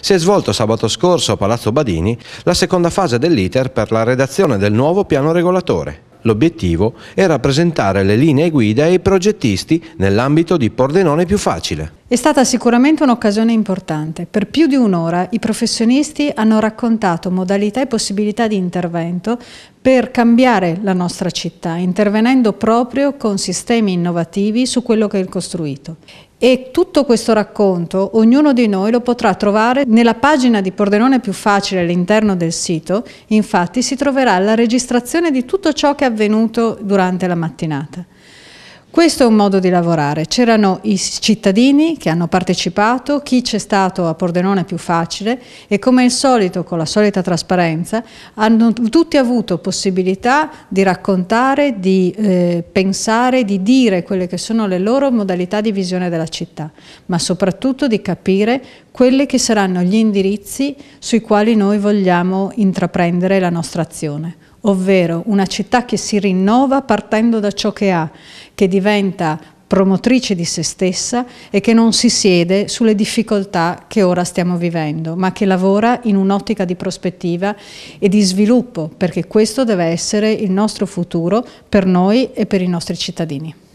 si è svolto sabato scorso a Palazzo Badini la seconda fase dell'iter per la redazione del nuovo piano regolatore. L'obiettivo era presentare le linee guida ai progettisti nell'ambito di Pordenone più facile. È stata sicuramente un'occasione importante. Per più di un'ora i professionisti hanno raccontato modalità e possibilità di intervento per cambiare la nostra città, intervenendo proprio con sistemi innovativi su quello che è il costruito. E tutto questo racconto ognuno di noi lo potrà trovare nella pagina di Pordenone più facile all'interno del sito, infatti si troverà la registrazione di tutto ciò che è avvenuto durante la mattinata. Questo è un modo di lavorare. C'erano i cittadini che hanno partecipato, chi c'è stato a Pordenone è più facile e come al solito, con la solita trasparenza, hanno tutti avuto possibilità di raccontare, di eh, pensare, di dire quelle che sono le loro modalità di visione della città, ma soprattutto di capire quelli che saranno gli indirizzi sui quali noi vogliamo intraprendere la nostra azione ovvero una città che si rinnova partendo da ciò che ha, che diventa promotrice di se stessa e che non si siede sulle difficoltà che ora stiamo vivendo, ma che lavora in un'ottica di prospettiva e di sviluppo, perché questo deve essere il nostro futuro per noi e per i nostri cittadini.